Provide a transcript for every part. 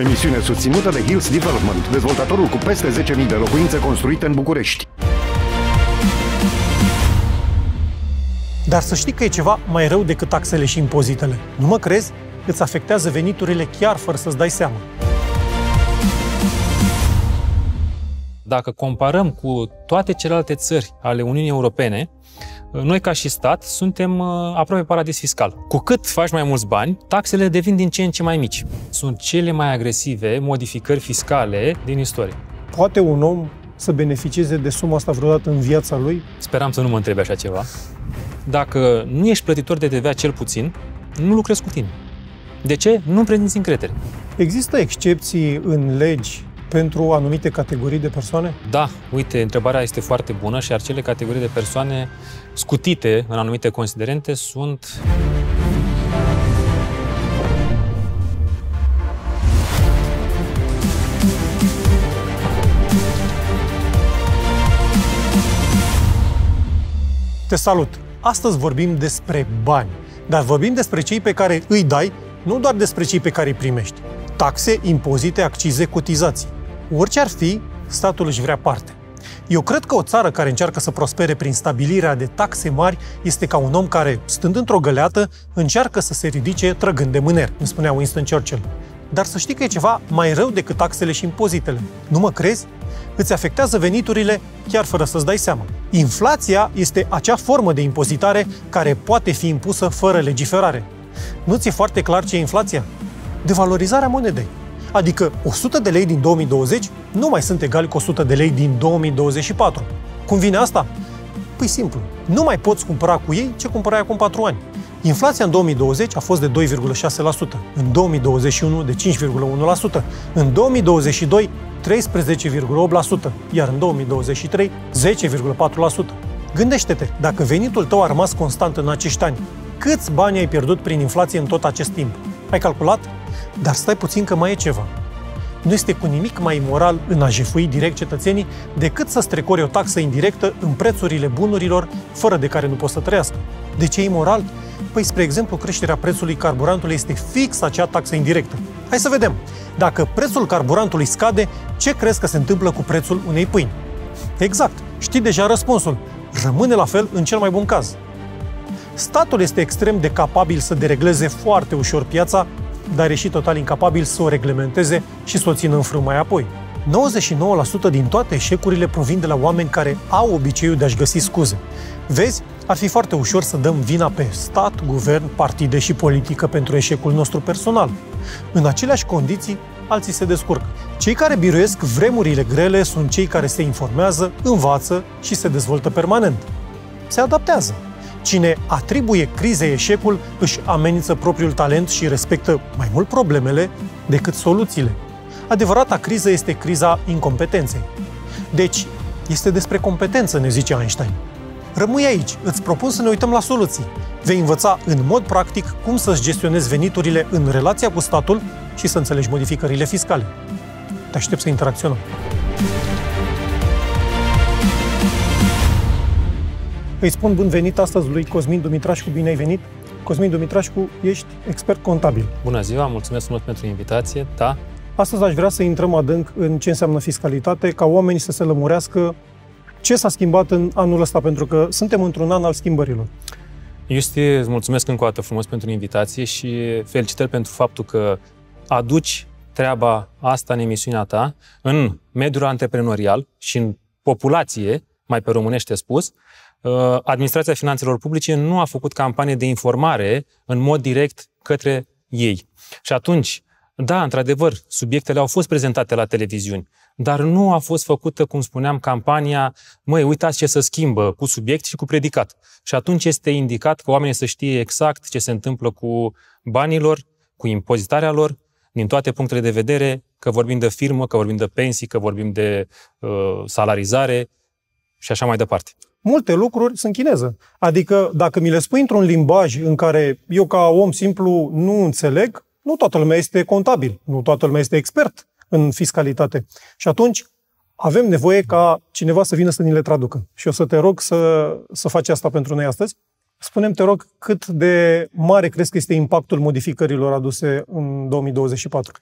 Emisiune susținută de Hills Development, dezvoltatorul cu peste 10.000 de locuințe construite în București. Dar să știi că e ceva mai rău decât taxele și impozitele. Nu mă crezi? Îți afectează veniturile chiar fără să-ți dai seama. Dacă comparăm cu toate celelalte țări ale Uniunii Europene, noi ca și stat suntem uh, aproape paradis fiscal. Cu cât faci mai mulți bani, taxele devin din ce în ce mai mici. Sunt cele mai agresive modificări fiscale din istorie. Poate un om să beneficieze de suma asta vreodată în viața lui? Speram să nu mă întrebe așa ceva. Dacă nu ești plătitor de TVA cel puțin, nu lucrezi cu tine. De ce? Nu prezinți încredere. Există excepții în legi pentru anumite categorii de persoane? Da, uite, întrebarea este foarte bună și acele categorii de persoane scutite în anumite considerente sunt Te salut! Astăzi vorbim despre bani, dar vorbim despre cei pe care îi dai, nu doar despre cei pe care îi primești. Taxe, impozite, accize, cotizații. Orice ar fi, statul își vrea parte. Eu cred că o țară care încearcă să prospere prin stabilirea de taxe mari este ca un om care, stând într-o găleată, încearcă să se ridice trăgând de mâner, îmi spunea Winston Churchill. Dar să știi că e ceva mai rău decât taxele și impozitele. Nu mă crezi? Îți afectează veniturile chiar fără să-ți dai seama. Inflația este acea formă de impozitare care poate fi impusă fără legiferare. Nu ți-e foarte clar ce e inflația? Devalorizarea monedei. Adică 100 de lei din 2020 nu mai sunt egali cu 100 de lei din 2024. Cum vine asta? Păi simplu, nu mai poți cumpăra cu ei ce cumpărai acum 4 ani. Inflația în 2020 a fost de 2,6%, în 2021 de 5,1%, în 2022 13,8%, iar în 2023 10,4%. Gândește-te, dacă venitul tău a rămas constant în acești ani, câți bani ai pierdut prin inflație în tot acest timp? Ai calculat? Dar stai puțin că mai e ceva. Nu este cu nimic mai imoral în a jefui direct cetățenii decât să strecori o taxă indirectă în prețurile bunurilor, fără de care nu poți să trăiască. De ce e imoral? Păi, spre exemplu, creșterea prețului carburantului este fix acea taxă indirectă. Hai să vedem. Dacă prețul carburantului scade, ce crezi că se întâmplă cu prețul unei pâini? Exact, știi deja răspunsul. Rămâne la fel în cel mai bun caz. Statul este extrem de capabil să deregleze foarte ușor piața dar e și total incapabil să o reglementeze și să o țină în frâu mai apoi. 99% din toate eșecurile provin de la oameni care au obiceiul de a-și găsi scuze. Vezi, ar fi foarte ușor să dăm vina pe stat, guvern, partide și politică pentru eșecul nostru personal. În aceleași condiții, alții se descurcă. Cei care biruiesc vremurile grele sunt cei care se informează, învață și se dezvoltă permanent. Se adaptează. Cine atribuie crizei eșecul își amenință propriul talent și respectă mai mult problemele decât soluțiile. Adevărata criză este criza incompetenței. Deci, este despre competență, ne zice Einstein. Rămâi aici, îți propun să ne uităm la soluții. Vei învăța în mod practic cum să-ți gestionezi veniturile în relația cu statul și să înțelegi modificările fiscale. Te aștept să interacționăm. Îi spun bun venit astăzi lui Cosmin Dumitrașcu, bine ai venit! Cosmin Dumitrașcu, ești expert contabil. Bună ziua, mulțumesc mult pentru invitație, da. Astăzi aș vrea să intrăm adânc în ce înseamnă fiscalitate, ca oamenii să se lămurească ce s-a schimbat în anul ăsta, pentru că suntem într-un an al schimbărilor. Iusti, îți mulțumesc încă o dată frumos pentru invitație și felicitări pentru faptul că aduci treaba asta în emisiunea ta, în mediul antreprenorial și în populație, mai pe românește spus, Uh, administrația finanțelor publice nu a făcut campanie de informare în mod direct către ei. Și atunci, da, într-adevăr, subiectele au fost prezentate la televiziuni, dar nu a fost făcută, cum spuneam, campania, măi, uitați ce se schimbă cu subiect și cu predicat. Și atunci este indicat că oamenii să știe exact ce se întâmplă cu banilor, cu impozitarea lor, din toate punctele de vedere, că vorbim de firmă, că vorbim de pensii, că vorbim de uh, salarizare și așa mai departe multe lucruri sunt chineză. Adică dacă mi le spui într-un limbaj în care eu ca om simplu nu înțeleg, nu toată lumea este contabil, nu toată lumea este expert în fiscalitate. Și atunci avem nevoie ca cineva să vină să ni le traducă. Și o să te rog să, să faci asta pentru noi astăzi. Spunem, te rog, cât de mare crezi că este impactul modificărilor aduse în 2024?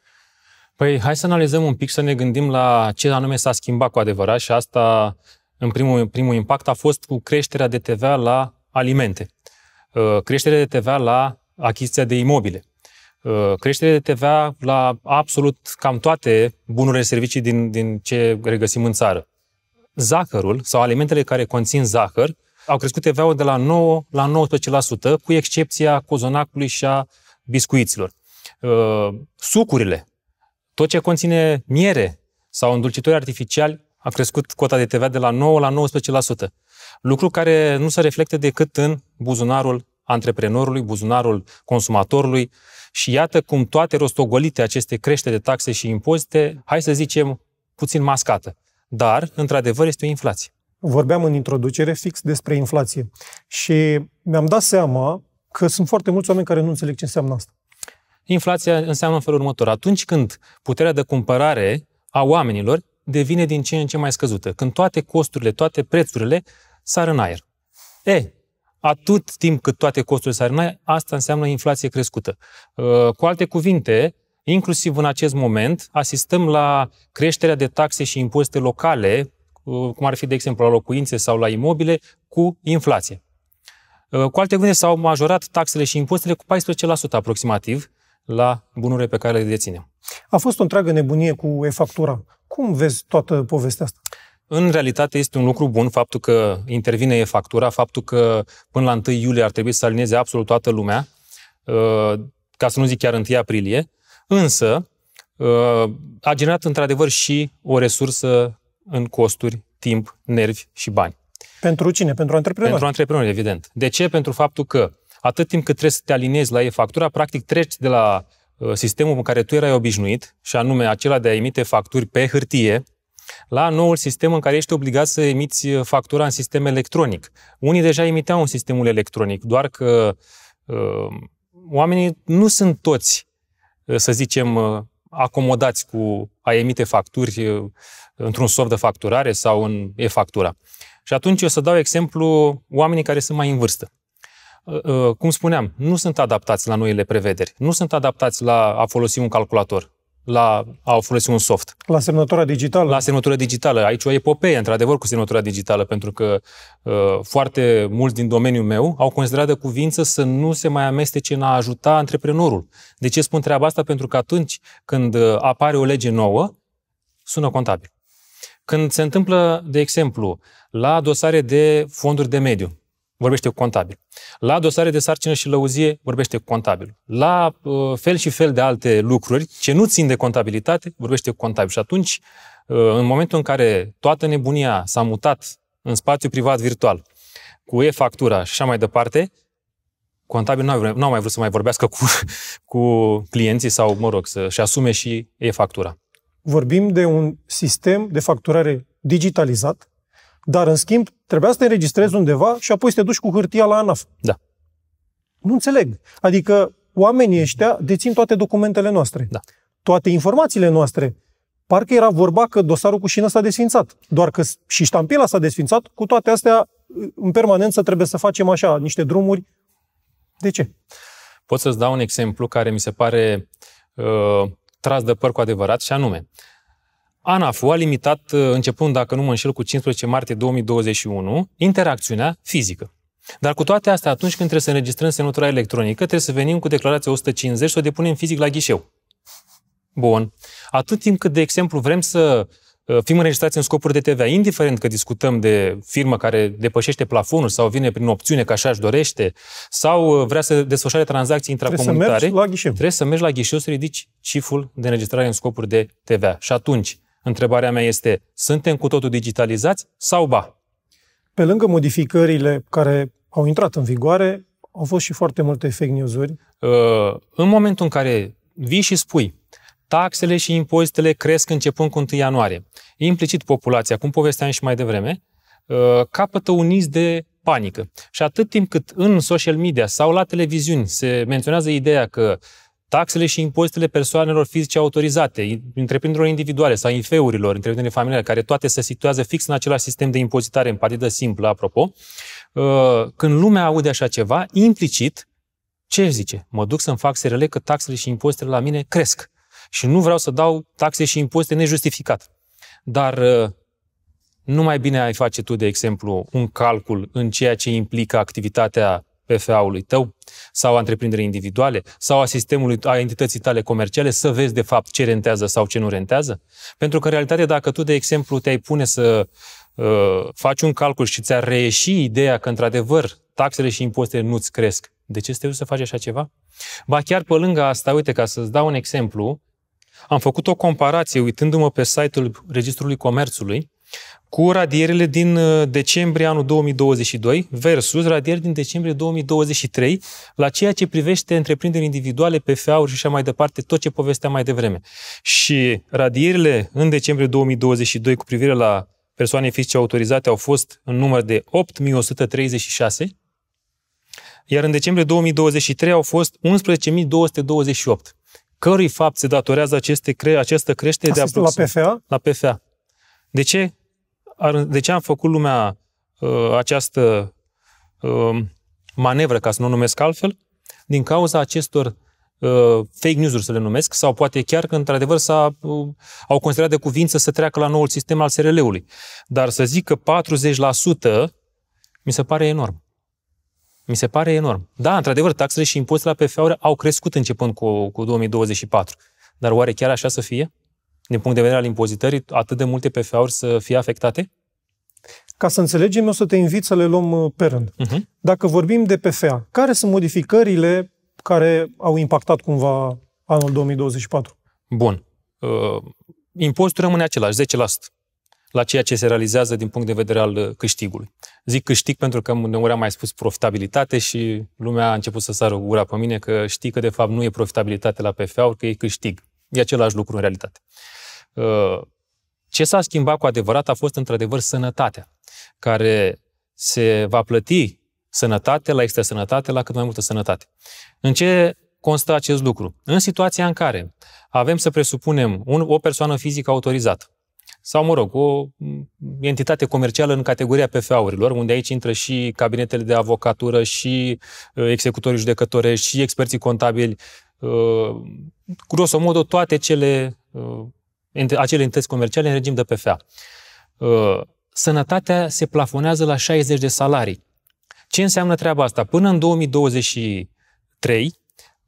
Păi hai să analizăm un pic, să ne gândim la ce anume s-a schimbat cu adevărat și asta în primul, primul impact a fost cu creșterea de TVA la alimente, uh, creșterea de TVA la achiziția de imobile, uh, creșterea de TVA la absolut cam toate bunurile servicii din, din ce regăsim în țară. Zahărul sau alimentele care conțin zahăr au crescut TVA-ul de la 9 la 19%, cu excepția cozonacului și a biscuiților. Uh, sucurile, tot ce conține miere sau îndulcitori artificiali, a crescut cota de TVA de la 9 la 19%, lucru care nu se reflectă decât în buzunarul antreprenorului, buzunarul consumatorului și iată cum toate rostogolite aceste crește de taxe și impozite, hai să zicem, puțin mascată. Dar, într-adevăr, este o inflație. Vorbeam în introducere fix despre inflație și mi-am dat seama că sunt foarte mulți oameni care nu înțeleg ce înseamnă asta. Inflația înseamnă în felul următor. Atunci când puterea de cumpărare a oamenilor devine din ce în ce mai scăzută, când toate costurile, toate prețurile sar în aer. E, atât timp cât toate costurile sar în aer, asta înseamnă inflație crescută. Ă, cu alte cuvinte, inclusiv în acest moment, asistăm la creșterea de taxe și impozite locale, ă, cum ar fi, de exemplu, la locuințe sau la imobile, cu inflație. Ă, cu alte cuvinte, s-au majorat taxele și impozitele cu 14% aproximativ la bunurile pe care le deținem. A fost o întreagă nebunie cu e-factura. Cum vezi toată povestea asta? În realitate este un lucru bun faptul că intervine e-factura, faptul că până la 1 iulie ar trebui să alineze absolut toată lumea, uh, ca să nu zic chiar 1 aprilie, însă uh, a generat într-adevăr și o resursă în costuri, timp, nervi și bani. Pentru cine? Pentru antreprenori? Pentru antreprenori, evident. De ce? Pentru faptul că atât timp cât trebuie să te alinezi la e-factura, practic treci de la Uh, sistemul în care tu erai obișnuit, și anume acela de a emite facturi pe hârtie, la noul sistem în care ești obligat să emiți uh, factura în sistem electronic. Unii deja emiteau un sistemul electronic, doar că uh, oamenii nu sunt toți, uh, să zicem, acomodați cu a emite facturi într-un soft de facturare sau în e-factura. Și atunci eu să dau exemplu oamenii care sunt mai în vârstă. Ă, ă, cum spuneam, nu sunt adaptați la noile prevederi, nu sunt adaptați la a folosi un calculator, la a folosi un soft. La semnătura digitală? La semnătura digitală. Aici o epopeie, într-adevăr, cu semnătura digitală, pentru că uh, foarte mulți din domeniul meu au considerat de cuvință să nu se mai amestece în a ajuta antreprenorul. De ce spun treaba asta? Pentru că atunci când apare o lege nouă, sună contabil. Când se întâmplă, de exemplu, la dosare de fonduri de mediu, vorbește cu contabil. La dosare de sarcină și lăuzie vorbește contabilul. La uh, fel și fel de alte lucruri ce nu țin de contabilitate vorbește cu contabil. Și atunci, uh, în momentul în care toată nebunia s-a mutat în spațiu privat virtual, cu e-factura și așa mai departe, contabil nu au, mai vrut să mai vorbească cu, cu clienții sau, mă rog, să-și asume și e-factura. Vorbim de un sistem de facturare digitalizat, dar, în schimb, trebuia să te înregistrezi undeva și apoi să te duci cu hârtia la ANAF. Da. Nu înțeleg. Adică oamenii ăștia dețin toate documentele noastre. Da. Toate informațiile noastre. Parcă era vorba că dosarul cu șină s-a desfințat. Doar că și ștampila s-a desfințat. Cu toate astea, în permanență trebuie să facem așa, niște drumuri. De ce? Pot să-ți dau un exemplu care mi se pare uh, tras de păr cu adevărat și anume, ANAF a limitat, uh, începând, dacă nu mă înșel, cu 15 martie 2021, interacțiunea fizică. Dar cu toate astea, atunci când trebuie să înregistrăm semnătura electronică, trebuie să venim cu declarația 150 și o depunem fizic la ghișeu. Bun. Atât timp cât, de exemplu, vrem să uh, fim înregistrați în scopuri de TVA, indiferent că discutăm de firmă care depășește plafonul sau vine prin opțiune că așa își dorește, sau uh, vrea să desfășoare tranzacții intracomunitare, trebuie să mergi la ghișeu, trebuie să la să ridici ciful de înregistrare în scopuri de TVA. Și atunci, Întrebarea mea este, suntem cu totul digitalizați sau ba? Pe lângă modificările care au intrat în vigoare, au fost și foarte multe fake news-uri. Ă, în momentul în care vii și spui, taxele și impozitele cresc începând cu 1 ianuarie, implicit populația, cum povesteam și mai devreme, ă, capătă un iz de panică. Și atât timp cât în social media sau la televiziuni se menționează ideea că taxele și impozitele persoanelor fizice autorizate, întreprinderilor individuale sau infeurilor, întreprinderile familiale, care toate se situează fix în același sistem de impozitare, în partidă simplă, apropo, uh, când lumea aude așa ceva, implicit, ce zice? Mă duc să-mi fac SRL că taxele și impozitele la mine cresc și nu vreau să dau taxe și impozite nejustificat. Dar uh, nu mai bine ai face tu, de exemplu, un calcul în ceea ce implică activitatea PFA-ului tău sau a întreprinderii individuale sau a sistemului, a entității tale comerciale să vezi de fapt ce rentează sau ce nu rentează? Pentru că în realitate dacă tu, de exemplu, te-ai pune să uh, faci un calcul și ți-ar reieși ideea că într-adevăr taxele și impozitele nu-ți cresc, de ce trebuie să faci așa ceva? Ba chiar pe lângă asta, uite, ca să-ți dau un exemplu, am făcut o comparație uitându-mă pe site-ul Registrului Comerțului cu radierele din uh, decembrie anul 2022 versus radieri din decembrie 2023 la ceea ce privește întreprinderi individuale, PFA-uri și așa mai departe, tot ce povesteam mai devreme. Și radierile în decembrie 2022 cu privire la persoane fizice autorizate au fost în număr de 8136, iar în decembrie 2023 au fost 11228. Cărui fapt se datorează aceste cre- această creștere Asta de aproximativ... La PFA? La PFA. De ce? ar, de ce am făcut lumea uh, această uh, manevră, ca să nu o numesc altfel, din cauza acestor uh, fake news-uri, să le numesc, sau poate chiar că, într-adevăr, s-a, uh, au considerat de cuvință să treacă la noul sistem al SRL-ului. Dar să zic că 40% mi se pare enorm. Mi se pare enorm. Da, într-adevăr, taxele și impozitele la PFA au crescut începând cu, cu 2024. Dar oare chiar așa să fie? din punct de vedere al impozitării, atât de multe PFA-uri să fie afectate? Ca să înțelegem, o să te invit să le luăm uh, pe rând. Uh-huh. Dacă vorbim de PFA, care sunt modificările care au impactat cumva anul 2024? Bun. Uh, impozitul rămâne același, 10% la ceea ce se realizează din punct de vedere al uh, câștigului. Zic câștig pentru că uneori am mai spus profitabilitate și lumea a început să sară gura pe mine că știi că de fapt nu e profitabilitate la PFA, că e câștig. E același lucru în realitate. Uh, Uh, ce s-a schimbat cu adevărat a fost într-adevăr sănătatea, care se va plăti sănătate la extra sănătate, la cât mai multă sănătate. În ce constă acest lucru? În situația în care avem să presupunem un, o persoană fizică autorizată, sau, mă rog, o mm, entitate comercială în categoria PFA-urilor, unde aici intră și cabinetele de avocatură, și uh, executorii judecători, și experții contabili, uh, grosomodo toate cele acele entități comerciale în regim de PFA. Uh, sănătatea se plafonează la 60 de salarii. Ce înseamnă treaba asta? Până în 2023,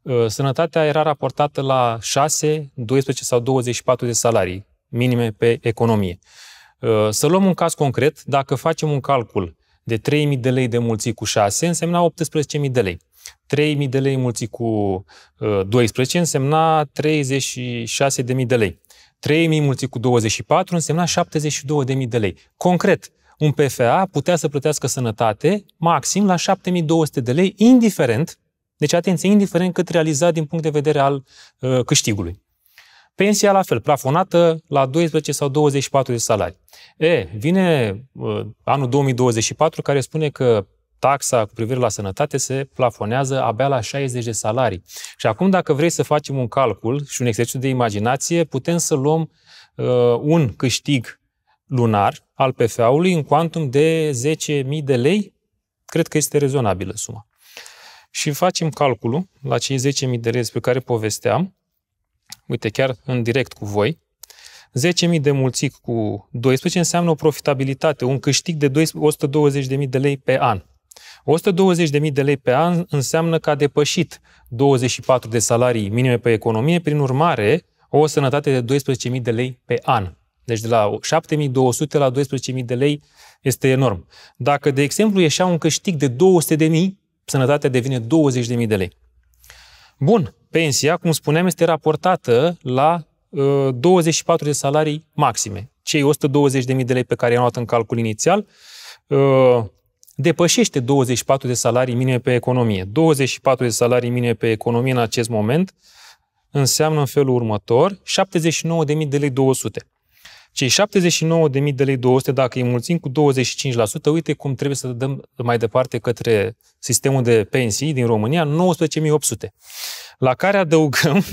uh, sănătatea era raportată la 6, 12 sau 24 de salarii minime pe economie. Uh, să luăm un caz concret, dacă facem un calcul de 3.000 de lei de mulți cu 6, însemna 18.000 de lei. 3.000 de lei mulți cu 12 însemna 36.000 de lei. 3.000 mulțit cu 24 însemna 72.000 de lei. Concret, un PFA putea să plătească sănătate maxim la 7.200 de lei, indiferent, deci atenție, indiferent cât realiza din punct de vedere al uh, câștigului. Pensia la fel, plafonată la 12 sau 24 de salarii. E, vine uh, anul 2024 care spune că taxa cu privire la sănătate se plafonează abia la 60 de salarii. Și acum, dacă vrei să facem un calcul și un exercițiu de imaginație, putem să luăm uh, un câștig lunar al PFA-ului în quantum de 10.000 de lei, cred că este rezonabilă suma. Și facem calculul la cei 10.000 de lei despre care povesteam, uite, chiar în direct cu voi, 10.000 de mulțit cu 12 înseamnă o profitabilitate, un câștig de 120.000 de lei pe an. 120.000 de lei pe an înseamnă că a depășit 24 de salarii minime pe economie, prin urmare, o sănătate de 12.000 de lei pe an. Deci de la 7200 la 12.000 de lei este enorm. Dacă, de exemplu, ieșea un câștig de 200.000, sănătatea devine 20.000 de lei. Bun, pensia, cum spuneam, este raportată la ă, uh, 24 de salarii maxime. Cei 120.000 de lei pe care i-am luat în calcul inițial, uh, depășește 24 de salarii minime pe economie. 24 de salarii minime pe economie în acest moment înseamnă în felul următor 79.000 de lei 200. Cei 79.000 de lei 200, dacă îi mulțim cu 25%, uite cum trebuie să dăm mai departe către sistemul de pensii din România, 19.800. La care adăugăm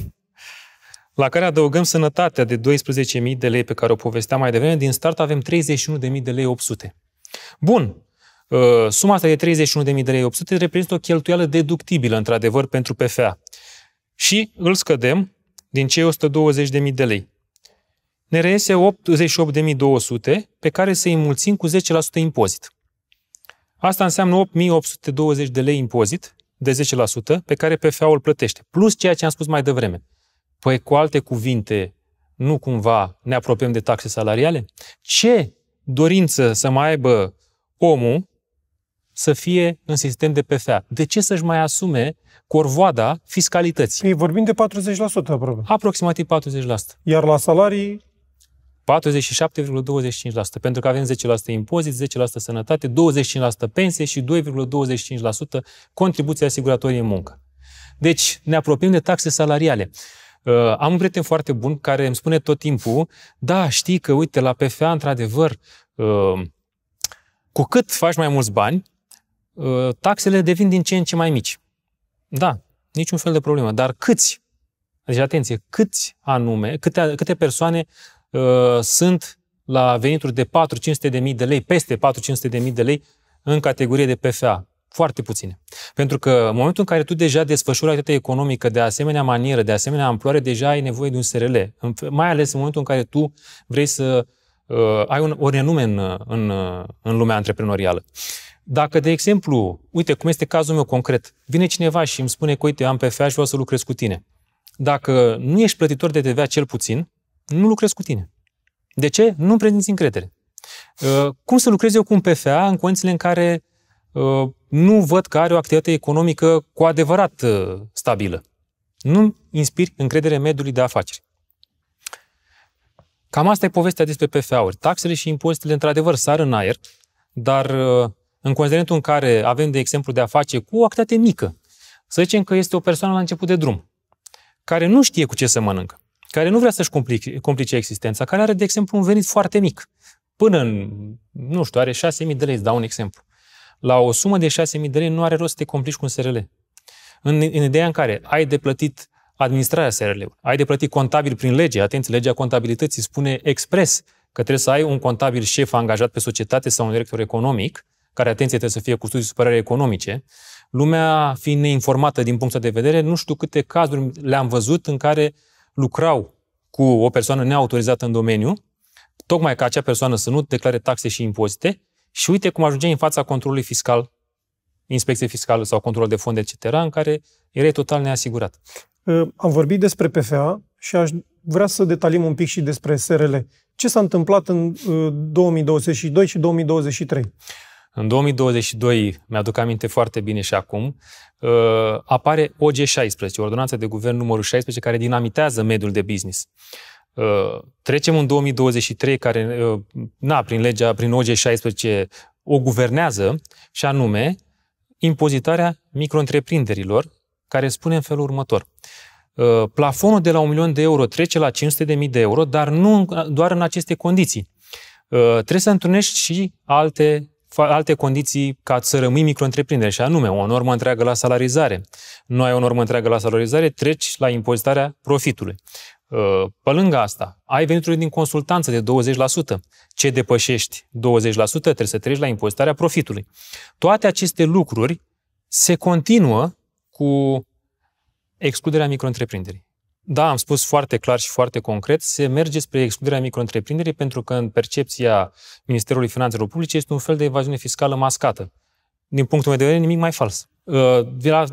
la care adăugăm sănătatea de 12.000 de lei pe care o povesteam mai devreme, din start avem 31.000 de lei 800. Bun, Uh, suma asta de 31.800 de reprezintă o cheltuială deductibilă, într-adevăr, pentru PFA. Și îl scădem din cei 120.000 de lei. Ne reiese 88.200 pe care să-i mulțim cu 10% impozit. Asta înseamnă 8.820 de lei impozit de 10% pe care PFA-ul plătește, plus ceea ce am spus mai devreme. Păi, cu alte cuvinte, nu cumva ne apropiem de taxe salariale? Ce dorință să mai aibă omul să fie în sistem de PFA. De ce să-și mai asume corvoada fiscalității? Ei, vorbim de 40% aproape. Aproximativ 40%. Iar la salarii 47,25%, pentru că avem 10% impozit, 10% sănătate, 25% pensie și 2,25% contribuție asiguratorie în muncă. Deci ne apropiem de taxe salariale. Uh, am un prieten foarte bun care îmi spune tot timpul, da, știi că, uite, la PFA, într-adevăr, uh, cu cât faci mai mulți bani, Ă, taxele devin din ce în ce mai mici. Da, niciun fel de problemă. Dar câți, deci atenție, câți anume, câte, câte persoane uh, sunt la venituri de 4-500 de mii de lei, peste 4-500 de mii de lei, în categorie de PFA? Foarte puține. Pentru că în momentul în care tu deja desfășuri activitatea economică de asemenea manieră, de asemenea amploare, deja ai nevoie de un SRL. Mai ales în momentul în care tu vrei să uh, ai un, o renume în, în, în lumea antreprenorială. Uh, dacă, de exemplu, uite cum este cazul meu concret, vine cineva și îmi spune că, uite, am PFA și vreau să lucrez cu tine. Dacă nu ești plătitor de TVA cel puțin, nu lucrez cu tine. De ce? Nu prezinți încredere. Uh, cum să lucrez eu cu un PFA în condițiile în care uh, nu văd că are o activitate economică cu adevărat uh, stabilă? Nu inspiri încredere mediului de afaceri. Cam asta e povestea despre PFA-uri. Taxele și impozitele, într-adevăr, sar în aer, dar în considerentul în care avem, de exemplu, de a face cu o activitate mică. Să zicem că este o persoană la început de drum, care nu știe cu ce să mănâncă, care nu vrea să-și complice, complice existența, care are, de exemplu, un venit foarte mic, până în, nu știu, are 6.000 de lei, îți dau un exemplu. La o sumă de 6.000 de lei nu are rost să te complici cu un SRL. În, în ideea în care ai de plătit administrarea SRL-ului, ai de plătit contabil prin lege, atenție, legea contabilității spune expres că trebuie să ai un contabil șef angajat pe societate sau un director economic, care, atenție, trebuie să fie cu studii supărare economice, lumea fiind neinformată din punctul de vedere, nu știu câte cazuri le-am văzut în care lucrau cu o persoană neautorizată în domeniu, tocmai ca acea persoană să nu declare taxe și impozite și uite cum ajungea în fața controlului fiscal, inspecție fiscală sau control de fond, etc., în care era total neasigurat. Ă, am vorbit despre PFA și aș vrea să detaliem un pic și despre SRL. Ce s-a întâmplat în 2022 ă, și 2023? În 2022, mi-aduc aminte foarte bine și acum, uh, apare OG16, Ordonanța de Guvern numărul 16, care dinamitează mediul de business. Uh, trecem în 2023, care, uh, na, prin legea, prin OG16, o guvernează, și anume impozitarea micro-întreprinderilor, care spune în felul următor. Plafonul de la 1 milion de euro trece la 500.000 de euro, dar nu doar în aceste condiții. Trebuie să întrunești și alte alte condiții ca să rămâi micro și anume o normă întreagă la salarizare. Nu ai o normă întreagă la salarizare, treci la impozitarea profitului. Uh, pe lângă asta, ai venituri din consultanță de 20%. Ce depășești 20% trebuie să treci la impozitarea profitului. Toate aceste lucruri se continuă cu excluderea micro-întreprinderii. Da, am spus foarte clar și foarte concret, se merge spre excluderea micro pentru că în percepția Ministerului Finanțelor Publice este un fel de evaziune fiscală mascată. Din punctul meu de vedere, nimic mai fals. Uh,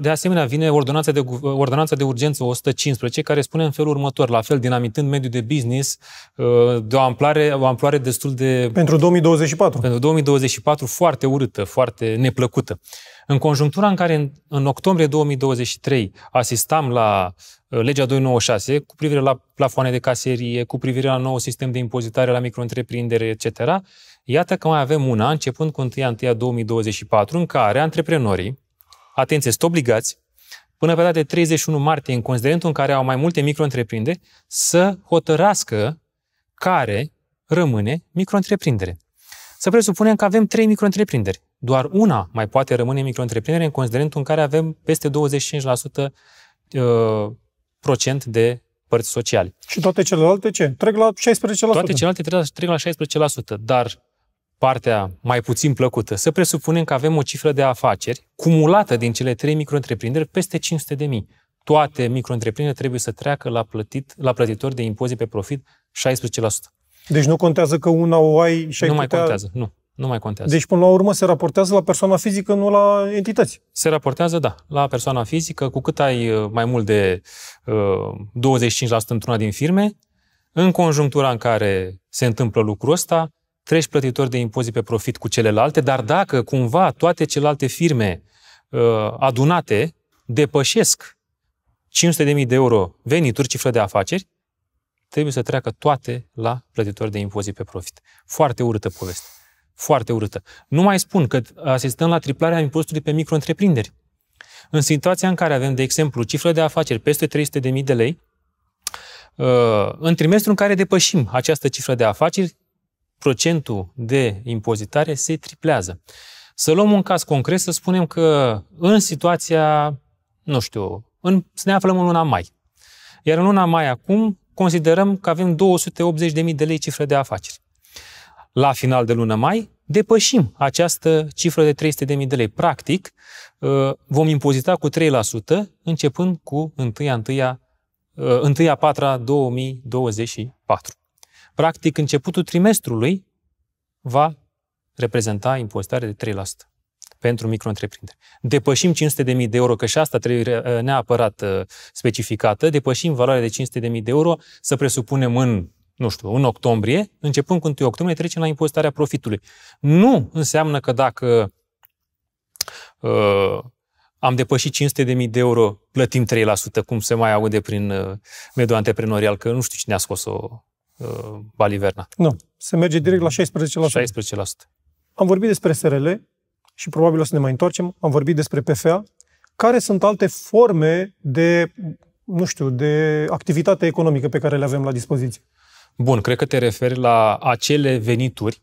de asemenea, vine ordonanța de, ordonanța de urgență 115, care spune în felul următor, la fel, dinamitând mediul de business uh, de o amploare, o amploare destul de... Pentru 2024. Pentru 2024, foarte urâtă, foarte neplăcută. În conjunctura în care în, în octombrie 2023 asistam la uh, legea 296 cu privire la plafoane de caserie, cu privire la nou sistem de impozitare la micro-întreprindere, etc., iată că mai avem una, începând cu 1 2024, în care antreprenorii, Atenție, sunt obligați până pe data de 31 martie, în considerentul în care au mai multe micro să hotărască care rămâne micro-întreprindere. Să presupunem că avem trei micro-întreprinderi. Doar una mai poate rămâne micro în considerentul în care avem peste 25% uh, procent de părți sociale. Și toate celelalte ce? Trec la 16%. Toate celelalte trec la 16%, dar partea mai puțin plăcută, să presupunem că avem o cifră de afaceri cumulată din cele trei micro-întreprinderi peste 500 de mii. Toate micro trebuie să treacă la, plătit, la plătitori de impozit pe profit 16%. Deci nu contează că una o ai și ai Nu mai putea... contează, nu. Nu mai contează. Deci, până la urmă, se raportează la persoana fizică, nu la entități. Se raportează, da, la persoana fizică. Cu cât ai uh, mai mult de uh, 25% într-una din firme, în conjunctura în care se întâmplă lucrul ăsta, treci plătitor de impozit pe profit cu celelalte, dar dacă cumva toate celelalte firme uh, adunate depășesc 500.000 de euro venituri, cifră de afaceri, trebuie să treacă toate la plătitor de impozit pe profit. Foarte urâtă poveste. Foarte urâtă. Nu mai spun că asistăm la triplarea impozitului pe micro-întreprinderi. În situația în care avem, de exemplu, cifră de afaceri peste 300.000 de lei, uh, în trimestrul în care depășim această cifră de afaceri, procentul de impozitare se triplează. Să luăm un caz concret, să spunem că în situația, nu știu, în, să ne aflăm în luna mai. Iar în luna mai acum considerăm că avem 280.000 de lei cifră de afaceri. La final de lună mai depășim această cifră de 300.000 de lei. Practic, ă, vom impozita cu 3% începând cu 1 1 1 4 2024. Practic, începutul trimestrului va reprezenta impozitare de 3% pentru micro întreprinderi. Depășim 500.000 de euro, că și asta trebuie uh, neapărat uh, specificată, depășim valoarea de 500.000 de euro, să presupunem în nu știu, în octombrie, începând cu 1 octombrie, trecem la impozitarea profitului. Nu înseamnă că dacă uh, am depășit 500.000 de euro, plătim 3%, cum se mai aude prin uh, mediul antreprenorial, că nu știu cine a scos o Uh, Baliverna. Nu, se merge direct la 16%. 16%. Am vorbit despre SRL și probabil o să ne mai întoarcem, am vorbit despre PFA. Care sunt alte forme de, nu știu, de activitate economică pe care le avem la dispoziție? Bun, cred că te referi la acele venituri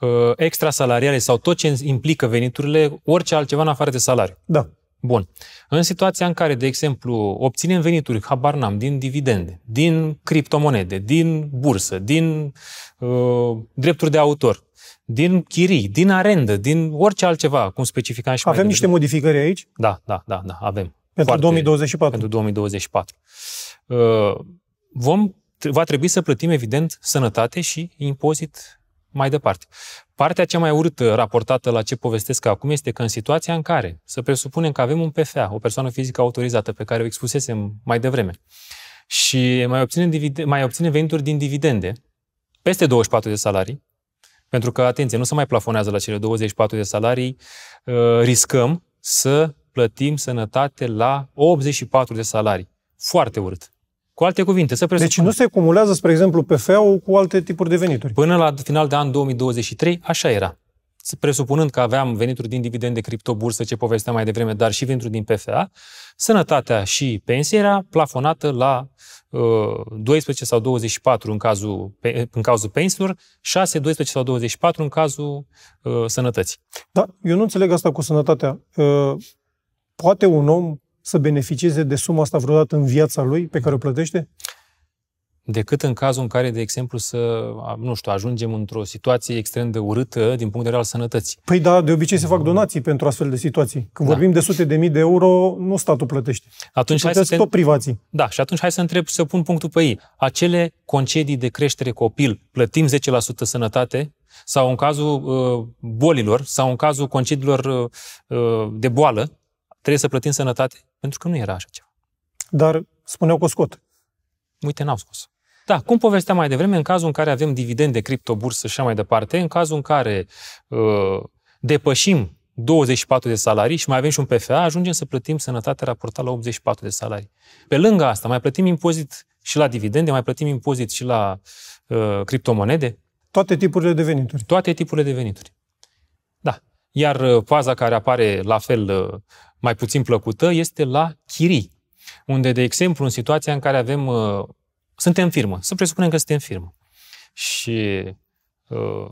uh, extrasalariale sau tot ce implică veniturile, orice altceva în afară de salariu. Da. Bun. În situația în care, de exemplu, obținem venituri, habar n-am, din dividende, din criptomonede, din bursă, din uh, drepturi de autor, din chirii, din arendă, din orice altceva, cum specificam și Avem mai niște devreme. modificări aici? Da, da, da, da avem. Pentru Foarte, 2024. Pentru 2024. Uh, vom, va trebui să plătim, evident, sănătate și impozit mai departe. Partea cea mai urâtă raportată la ce povestesc acum este că în situația în care, să presupunem că avem un PFA, o persoană fizică autorizată pe care o expusesem mai devreme, și mai obține, divide, mai obține venituri din dividende, peste 24 de salarii, pentru că, atenție, nu se mai plafonează la cele 24 de salarii, uh, riscăm să plătim sănătate la 84 de salarii. Foarte urât. Cu alte cuvinte, să deci presupunem. Deci nu se cumulează, spre exemplu, PFA-ul cu alte tipuri de venituri. Până la final de an 2023, așa era. Presupunând că aveam venituri din dividende, criptobursă, ce povesteam mai devreme, dar și venituri din PFA, sănătatea și pensia era plafonată la uh, 12 sau 24 în cazul, în cazul pensiilor, 6, 12 sau 24 în cazul uh, sănătății. Da, eu nu înțeleg asta cu sănătatea. Uh, poate un om să beneficieze de suma asta vreodată în viața lui pe care o plătește? decât în cazul în care, de exemplu, să, nu știu, ajungem într-o situație extrem de urâtă din punct de vedere al sănătății. Păi da, de obicei se fac mm. donații pentru astfel de situații. Când da. vorbim de sute de mii de euro, nu statul plătește. Atunci hai să te... privații. Da, și atunci hai să întreb, să pun punctul pe ei. Acele concedii de creștere copil, plătim 10% sănătate, sau în cazul uh, bolilor, sau în cazul concediilor uh, uh de boală, trebuie să plătim sănătate? Pentru că nu era așa ceva. Dar spuneau că scot. Uite, n-au scos. Da, cum povesteam mai devreme, în cazul în care avem dividende, criptobursă și așa mai departe, în cazul în care uh, depășim 24 de salarii și mai avem și un PFA, ajungem să plătim sănătate raportată la 84 de salarii. Pe lângă asta, mai plătim impozit și la dividende, mai plătim impozit și la uh, criptomonede. Toate tipurile de venituri. Toate tipurile de venituri. Iar uh, faza care apare la fel uh, mai puțin plăcută este la chirii, unde, de exemplu, în situația în care avem, uh, suntem firmă, să presupunem că suntem firmă și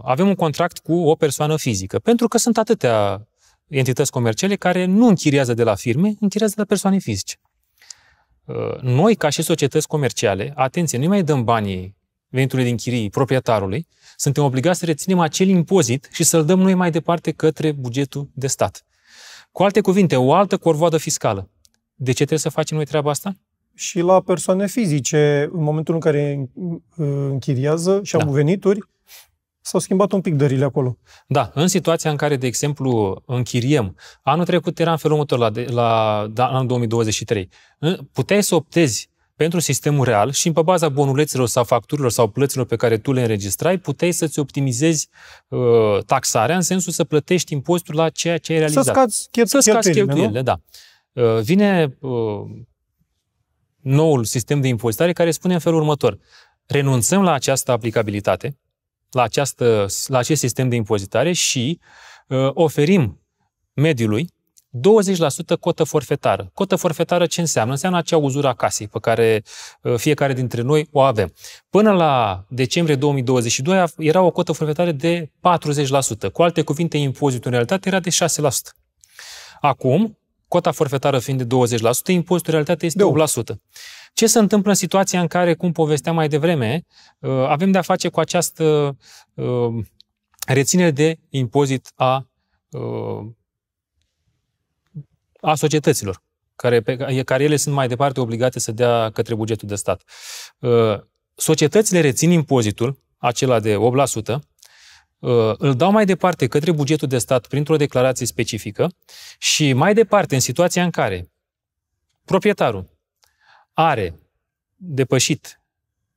avem un contract cu o persoană fizică, pentru că sunt atâtea entități comerciale care nu închiriază de la firme, închiriază de la persoane fizice. Noi, ca și societăți comerciale, atenție, nu mai dăm banii veniturile din chirii proprietarului, suntem obligați să reținem acel impozit și să-l dăm noi mai departe către bugetul de stat. Cu alte cuvinte, o altă corvoadă fiscală. De ce trebuie să facem noi treaba asta? Și la persoane fizice, în momentul în care uh, închiriază și au da. venituri, s-au schimbat un pic dările acolo. Da, în situația în care, de exemplu, închiriem, anul trecut era în felul următor, la, la, la da, anul 2023, puteai să optezi pentru sistemul real și pe baza bonulețelor sau facturilor sau plăților pe care tu le înregistrai, puteai să-ți optimizezi uh, taxarea în sensul să plătești impozitul la ceea ce ai realizat. Să scazi cheltuielile, să cheltuielile da. Uh, vine uh, noul sistem de impozitare care spune în felul următor. Renunțăm la această aplicabilitate, la, această, la acest sistem de impozitare și uh, oferim mediului 20% cotă forfetară. Cotă forfetară ce înseamnă? Înseamnă acea uzură a casei pe care ă, fiecare dintre noi o avem. Până la decembrie 2022 era o cotă forfetară de 40%. Cu alte cuvinte, impozitul în realitate era de 6%. Acum, cota forfetară fiind de 20%, impozitul în realitate este de 8%. Ce se întâmplă în situația în care, cum povesteam mai devreme, ă, avem de-a face cu această ă, reținere de impozit a a societăților, care, pe, care ele sunt mai departe obligate să dea către bugetul de stat. Uh, societățile rețin impozitul, acela de 8%, uh, îl dau mai departe către bugetul de stat printr-o declarație specifică și mai departe, în situația în care proprietarul are depășit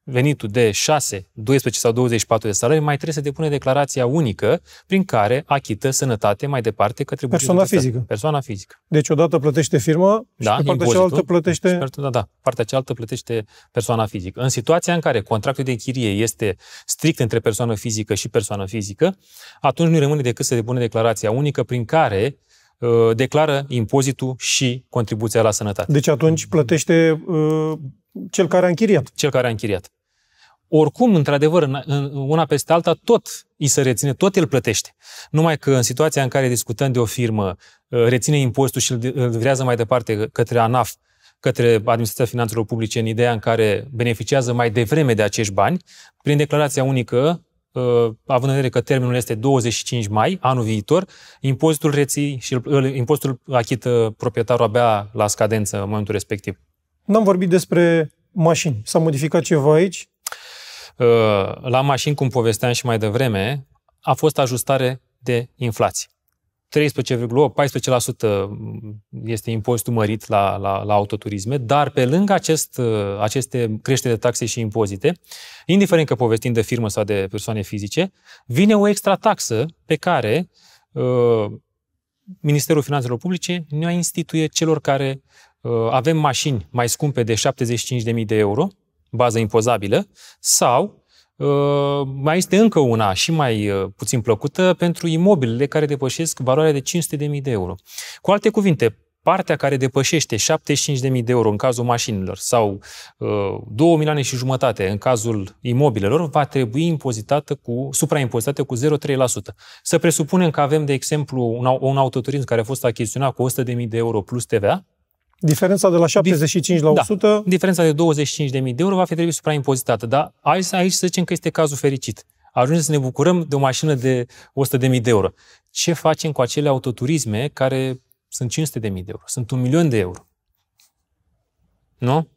venitul de 6, 12 sau 24 de salarii, mai trebuie să depune declarația unică prin care achită sănătate mai departe către persoana fizică. Persoana fizică. Deci odată plătește firma da, și pe partea cealaltă plătește... Și, da, da, partea cealaltă plătește persoana fizică. În situația în care contractul de închirie este strict între persoană fizică și persoană fizică, atunci nu rămâne decât să depune declarația unică prin care uh, declară impozitul și contribuția la sănătate. Deci atunci plătește uh, cel care a închiriat. Cel care a închiriat oricum, într-adevăr, una peste alta, tot îi se reține, tot el plătește. Numai că în situația în care discutăm de o firmă, uh, reține impostul și îl livrează mai departe către ANAF, către Administrația Finanțelor Publice, în ideea în care beneficiază mai devreme de acești bani, prin declarația unică, uh, având în vedere că termenul este 25 mai, anul viitor, impozitul reții și impozitul achită proprietarul abia la scadență în momentul respectiv. N-am vorbit despre mașini. S-a modificat ceva aici? Uh, la mașini, cum povesteam și mai devreme, a fost ajustare de inflație. 13,8-14% mm, este impozitul mărit la, la, la autoturisme, dar pe lângă acest, uh, aceste creștere de taxe și impozite, indiferent că povestim de firmă sau de persoane fizice, vine o extra taxă pe care uh, Ministerul Finanțelor Publice ne-a instituie celor care uh, avem mașini mai scumpe de 75.000 de euro, bază impozabilă, sau uh, mai este încă una și mai uh, puțin plăcută pentru imobilele care depășesc valoarea de 500.000 de euro. Cu alte cuvinte, partea care depășește 75.000 de euro în cazul mașinilor sau uh, 2 milioane și jumătate în cazul imobilelor va trebui impozitată cu, supraimpozitată cu 0,3%. Să presupunem că avem, de exemplu, un, un autoturism care a fost achiziționat cu 100.000 de euro plus TVA, Diferența de la 75 la 100? Da. Diferența de 25.000 de euro va fi trebuit supraimpozitată, dar aici, aici să zicem că este cazul fericit. Ajungem să ne bucurăm de o mașină de 100.000 de euro. Ce facem cu acele autoturisme care sunt 500.000 de euro, sunt un milion de euro? Nu?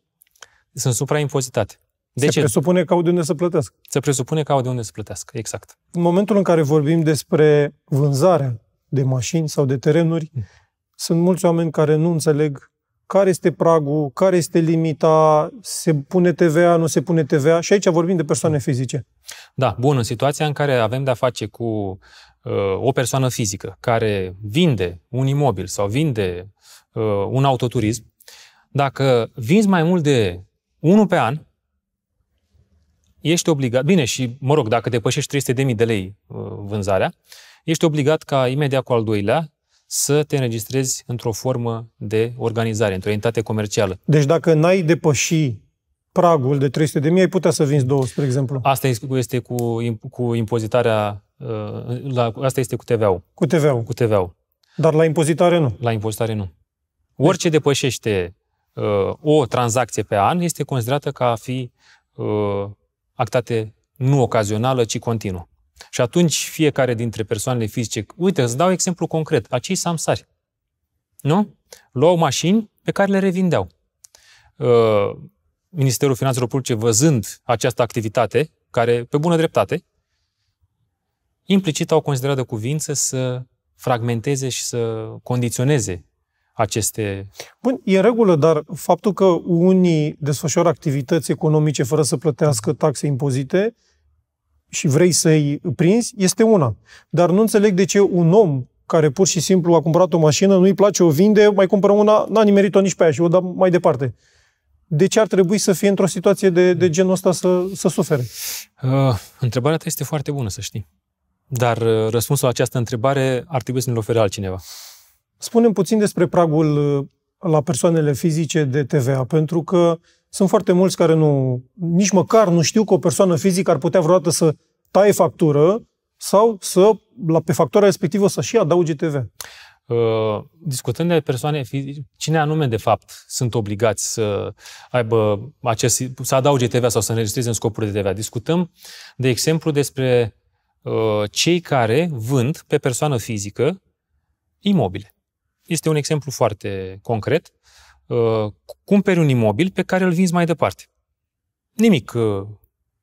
Sunt supraimpozitate. De se ce? presupune că au de unde să plătească. Se presupune că au de unde să plătească, exact. În momentul în care vorbim despre vânzarea de mașini sau de terenuri, mm. sunt mulți oameni care nu înțeleg care este pragul, care este limita, se pune TVA, nu se pune TVA și aici vorbim de persoane fizice. Da, bun, în situația în care avem de-a face cu uh, o persoană fizică care vinde un imobil sau vinde uh, un autoturism, dacă vinzi mai mult de unul pe an, ești obligat, bine și, mă rog, dacă depășești 300.000 de lei uh, vânzarea, ești obligat ca imediat cu al doilea să te înregistrezi într-o formă de organizare, într-o entitate comercială. Deci dacă n-ai depăși pragul de 300 de mii, ai putea să vinzi două, spre exemplu. Asta este cu, cu impozitarea, uh, la, asta este cu TVA-ul. Cu TVA-ul. Cu TVA-ul. Dar la impozitare nu. La impozitare nu. Deci... Orice depășește uh, o tranzacție pe an este considerată ca a fi uh, actate nu ocazională, ci continuă. Și atunci fiecare dintre persoanele fizice, uite, îți dau exemplu concret, acei samsari, nu? Luau mașini pe care le revindeau. Uh, Ministerul Finanțelor Publice, văzând această activitate, care, pe bună dreptate, implicit au considerat de cuvință să fragmenteze și să condiționeze aceste... Bun, e în regulă, dar faptul că unii desfășoară activități economice fără să plătească taxe impozite, și vrei să-i prinzi, este una. Dar nu înțeleg de ce un om care pur și simplu a cumpărat o mașină, nu-i place, o vinde, mai cumpără una, n-a nimerit-o nici pe aia și o dă mai departe. De ce ar trebui să fie într-o situație de, de genul ăsta să, să sufere? Uh, întrebarea ta este foarte bună, să știi. Dar uh, răspunsul la această întrebare ar trebui să ne-l ofere altcineva. Spunem puțin despre pragul uh, la persoanele fizice de TVA, pentru că uh, sunt foarte mulți care nu, nici măcar nu știu că o persoană fizică ar putea vreodată să taie factură sau să, la, pe factura respectivă, să și adauge TV. Uh, discutând de persoane fizice, cine anume, de fapt, sunt obligați să aibă acest, să adauge TVA sau să înregistreze în scopuri de TVA? Discutăm, de exemplu, despre uh, cei care vând pe persoană fizică imobile. Este un exemplu foarte concret uh, cumperi un imobil pe care îl vinzi mai departe. Nimic uh,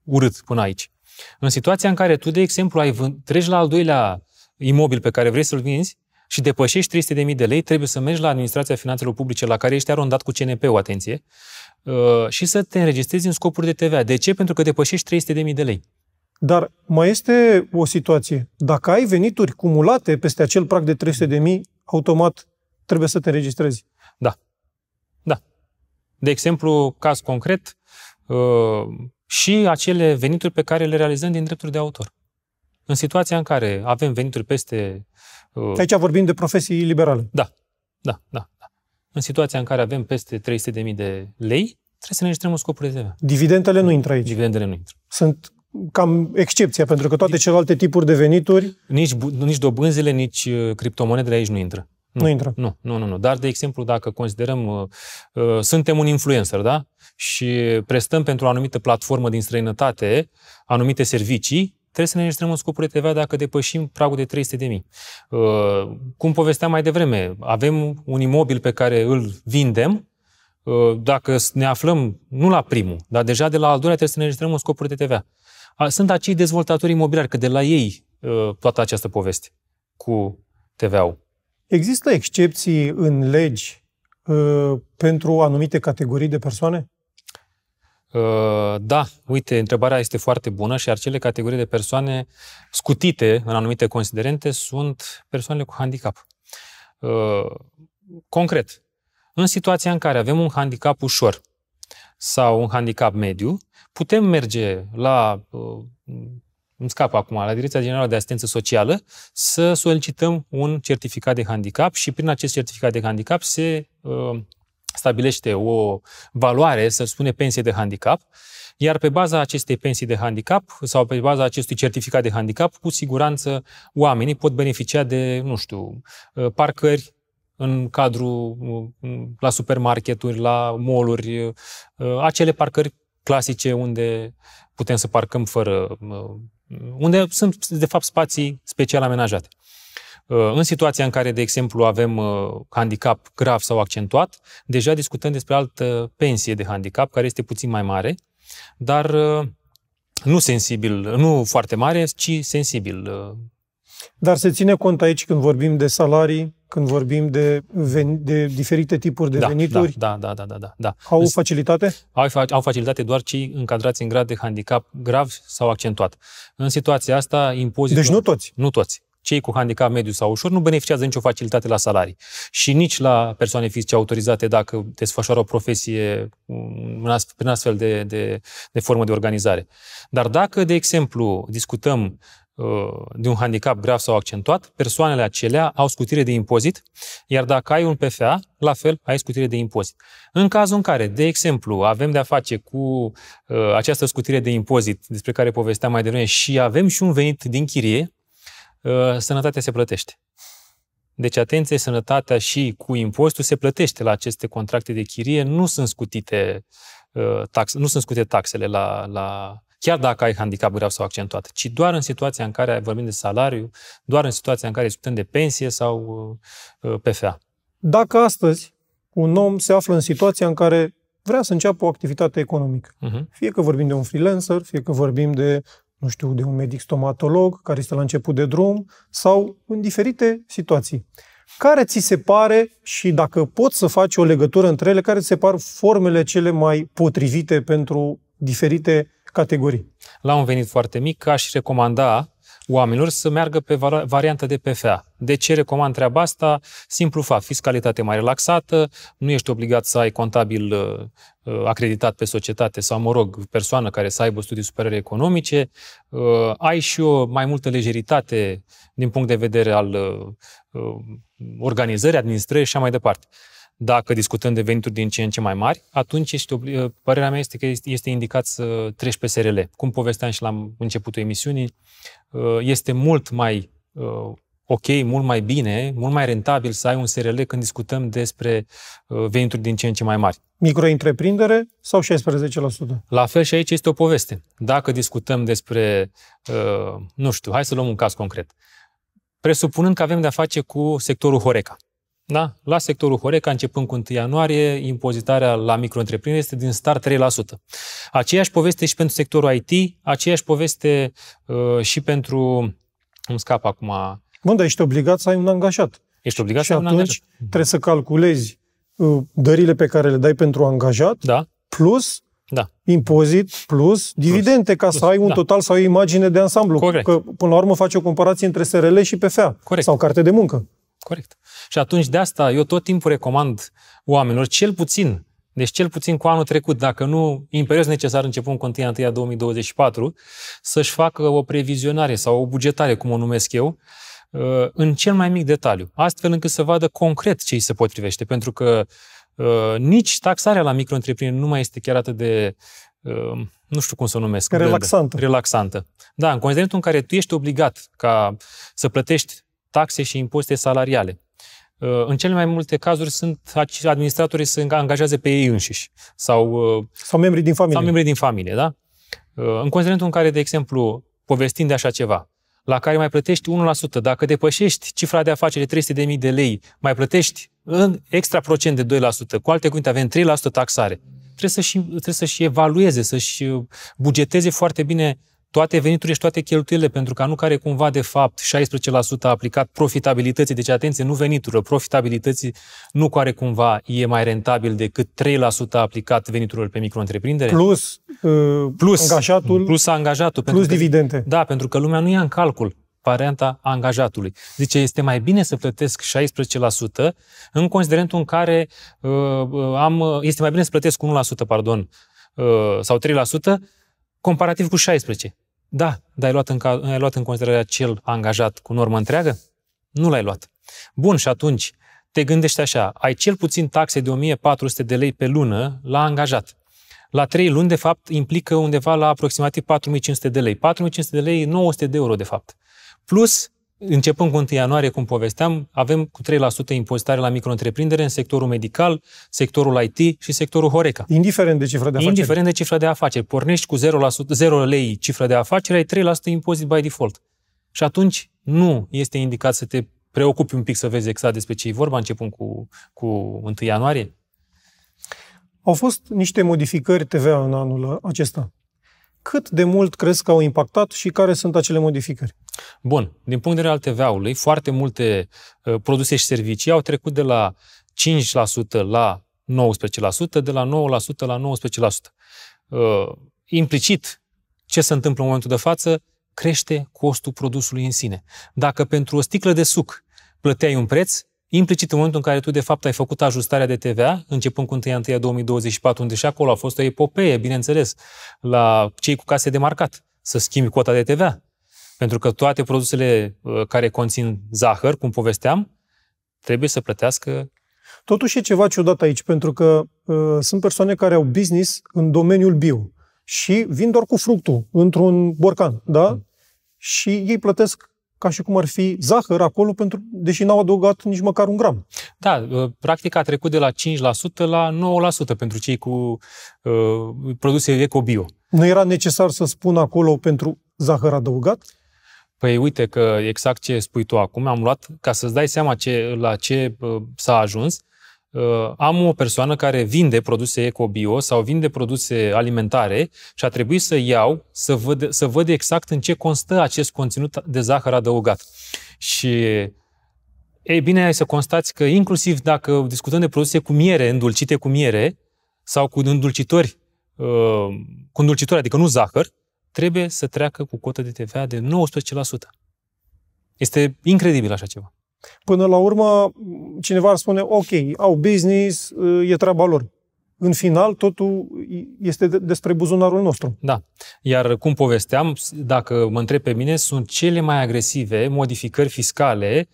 urât până aici. În situația în care tu, de exemplu, ai vân- treci la al doilea imobil pe care vrei să-l vinzi și depășești 300.000 de lei, trebuie să mergi la Administrația Finanțelor Publice, la care ești arondat cu CNP-ul, atenție, uh, și să te înregistrezi în scopuri de TVA. De ce? Pentru că depășești 300.000 de lei. Dar mai este o situație. Dacă ai venituri cumulate peste acel prag de 300.000, automat trebuie să te înregistrezi. De exemplu, caz concret, uh, și acele venituri pe care le realizăm din drepturi de autor. În situația în care avem venituri peste... Uh, aici vorbim de profesii liberale. Da, da, da. da. În situația în care avem peste 300.000 de lei, trebuie să ne înregistrăm un scop de TVA. Dividendele nu intră aici. Dividendele nu intră. Sunt cam excepția, pentru că toate celelalte tipuri de venituri... Nici, nici dobânzile, nici uh, criptomonedele aici nu intră. Nu, nu intră. Nu, nu, nu, nu. Dar, de exemplu, dacă considerăm, uh, uh, suntem un influencer, da? Și prestăm pentru o anumită platformă din străinătate anumite servicii, trebuie să ne înregistrăm în scopuri TVA dacă depășim pragul de 300 de mii. Uh, cum povesteam mai devreme, avem un imobil pe care îl vindem, uh, dacă ne aflăm, nu la primul, dar deja de la al doilea trebuie să ne înregistrăm în scopuri de TVA. Sunt acei dezvoltatori imobiliari, că de la ei uh, toată această poveste cu TVA-ul. Există excepții în legi uh, pentru anumite categorii de persoane? Uh, da, uite, întrebarea este foarte bună și acele categorii de persoane scutite în anumite considerente sunt persoanele cu handicap. Uh, concret, în situația în care avem un handicap ușor sau un handicap mediu, putem merge la uh, îmi scap acum, la Direcția Generală de Asistență Socială, să solicităm un certificat de handicap și prin acest certificat de handicap se uh, stabilește o valoare, să spune, pensie de handicap, iar pe baza acestei pensii de handicap sau pe baza acestui certificat de handicap, cu siguranță oamenii pot beneficia de, nu știu, uh, parcări în cadrul uh, la supermarketuri, la mall uh, acele parcări clasice unde putem să parcăm fără unde sunt, de fapt, spații special amenajate. Uh, în situația în care, de exemplu, avem uh, handicap grav sau accentuat, deja discutăm despre altă pensie de handicap, care este puțin mai mare, dar uh, nu sensibil, nu foarte mare, ci sensibil. Dar se ține cont aici când vorbim de salarii, când vorbim de, ven, de diferite tipuri de da, venituri. Da, da, da, da, da, da. Au facilitate? Au, au facilitate doar cei încadrați în grad de handicap grav sau accentuat. În situația asta, impozitul... Deci nu toți? Nu toți cei cu handicap mediu sau ușor nu beneficiază nicio facilitate la salarii și nici la persoane fizice autorizate dacă desfășoară o profesie prin astfel de, de, de formă de organizare. Dar dacă, de exemplu, discutăm Uh, de un handicap grav sau accentuat, persoanele acelea au scutire de impozit, iar dacă ai un PFA, la fel, ai scutire de impozit. În cazul în care, de exemplu, avem de-a face cu uh, această scutire de impozit despre care povesteam mai devreme și avem și un venit din chirie, uh, sănătatea se plătește. Deci, atenție, sănătatea și cu impozitul se plătește la aceste contracte de chirie, nu sunt scutite uh, taxe, nu sunt scutite taxele la, la chiar dacă ai handicap grav sau accentuat, ci doar în situația în care vorbim de salariu, doar în situația în care discutăm de pensie sau uh, uh, PFA. Dacă astăzi un om se află în situația în care vrea să înceapă o activitate economică, uh-huh. fie că vorbim de un freelancer, fie că vorbim de, nu știu, de un medic stomatolog care este la început de drum, sau în diferite situații care ți se pare și dacă poți să faci o legătură între ele, care ți se par formele cele mai potrivite pentru diferite categorii. La un venit foarte mic, aș recomanda oamenilor să meargă pe varianta de PFA. De ce recomand treaba asta? Simplu fapt, fiscalitate mai relaxată, nu ești obligat să ai contabil uh, acreditat pe societate sau, mă rog, persoană care să aibă studii superioare economice, uh, ai și o mai multă lejeritate din punct de vedere al uh, organizării, administrării și așa mai departe dacă discutăm de venituri din ce în ce mai mari, atunci este, uh, părerea mea este că este indicat să treci pe SRL. Cum povesteam și la începutul emisiunii, uh, este mult mai uh, ok, mult mai bine, mult mai rentabil să ai un SRL când discutăm despre venituri din ce în ce mai mari. Microîntreprindere sau 16%? La fel și aici este o poveste. Dacă discutăm despre, nu știu, hai să luăm un caz concret. Presupunând că avem de-a face cu sectorul Horeca. Da? La sectorul Horeca, începând cu 1 ianuarie, impozitarea la micro este din start 3%. Aceeași poveste și pentru sectorul IT, aceeași poveste uh, și pentru... Îmi scap acum... Bă, dar ești obligat să ai un angajat. Ești obligat și să ai un angajat. trebuie să calculezi uh, dările pe care le dai pentru angajat, da. plus da. impozit plus dividende, plus. ca să ai un da. total sau o imagine de ansamblu. Corect. Că, până la urmă, faci o comparație între SRL și PFA. Corect. Sau carte de muncă. Corect. Și atunci de asta eu tot timpul recomand oamenilor, cel puțin, deci cel puțin cu anul trecut, dacă nu imperios necesar începând cu 1 ianuarie 2024, să-și facă o previzionare sau o bugetare, cum o numesc eu, uh, în cel mai mic detaliu, astfel încât să vadă concret ce îi se potrivește, pentru că uh, nici taxarea la micro nu mai este chiar atât de uh, nu știu cum să o numesc. Relaxantă. Relaxantă. Da, în considerentul în care tu ești obligat ca să plătești taxe și impozite salariale. Uh, în cele mai multe cazuri sunt administratorii se angajează pe ei înșiși sau, uh, sau membrii din familie. Sau membrii din familie, da? Uh, în considerentul în care, de exemplu, povestind de așa ceva, la care mai plătești 1%, dacă depășești cifra de afaceri de 300.000 de lei, mai plătești în extra procent de 2%, cu alte cuvinte avem 3% taxare. Trebuie să-și, trebuie să-și evalueze, să-și bugeteze foarte bine toate veniturile și toate cheltuielile, pentru ca nu care cumva, de fapt, 16% a aplicat profitabilității, deci atenție, nu veniturile profitabilității, nu care cumva e mai rentabil decât 3% a aplicat veniturilor pe micro Plus, uh, plus angajatul, plus angajatul, plus pentru dividende. Da, pentru că lumea nu ia în calcul varianta angajatului. Zice, este mai bine să plătesc 16% în considerentul în care uh, uh am, uh, este mai bine să plătesc 1%, pardon, uh, sau 3%, comparativ cu 16%. Da, dar ai luat, în, ai luat în considerare acel angajat cu normă întreagă? Nu l-ai luat. Bun, și atunci te gândești așa, ai cel puțin taxe de 1400 de lei pe lună la angajat. La 3 luni, de fapt, implică undeva la aproximativ 4500 de lei. 4500 de lei, 900 de euro, de fapt. Plus Începând cu 1 ianuarie, cum povesteam, avem cu 3% impozitare la micro-întreprindere în sectorul medical, sectorul IT și sectorul Horeca. Indiferent de cifra de afaceri. Indiferent de cifra de afaceri. Pornești cu 0%, 0 lei cifra de afaceri, ai 3% impozit by default. Și atunci nu este indicat să te preocupi un pic să vezi exact despre ce e vorba începând cu, cu 1 ianuarie. Au fost niște modificări TVA în anul acesta cât de mult crezi că au impactat și care sunt acele modificări? Bun, din punct de vedere al TVA-ului, foarte multe uh, produse și servicii au trecut de la 5% la 19%, de la 9% la 19%. Uh, implicit, ce se întâmplă în momentul de față? Crește costul produsului în sine. Dacă pentru o sticlă de suc plăteai un preț, implicit în momentul în care tu de fapt ai făcut ajustarea de TVA, începând cu 1 ianuarie 2024, unde și acolo a fost o epopee, bineînțeles, la cei cu case de marcat să schimbi cota de TVA. Pentru că toate produsele uh, care conțin zahăr, cum povesteam, trebuie să plătească Totuși e ceva ciudat aici, pentru că uh, sunt persoane care au business în domeniul bio și vin doar cu fructul într-un borcan, da? Mm. Și ei plătesc ca și cum ar fi zahăr acolo, pentru, deși n-au adăugat nici măcar un gram. Da, uh, practic a trecut de la 5% la 9% pentru cei cu uh, produse eco-bio. Nu era necesar să spun acolo pentru zahăr adăugat? Păi uite că exact ce spui tu acum, am luat, ca să-ți dai seama ce, la ce uh, s-a ajuns, uh, Uh, am o persoană care vinde produse eco-bio sau vinde produse alimentare și a trebuit să iau să văd, să văd exact în ce constă acest conținut de zahăr adăugat. Și e bine, ai să constați că inclusiv dacă discutăm de produse cu miere, îndulcite cu miere sau cu îndulcitori, uh, cu îndulcitori, adică nu zahăr, trebuie să treacă cu cotă de TVA de 19%. Este incredibil așa ceva. Până la urmă, cineva ar spune, ok, au business, e treaba lor. În final, totul este despre buzunarul nostru. Da. Iar cum povesteam, dacă mă întreb pe mine, sunt cele mai agresive modificări fiscale,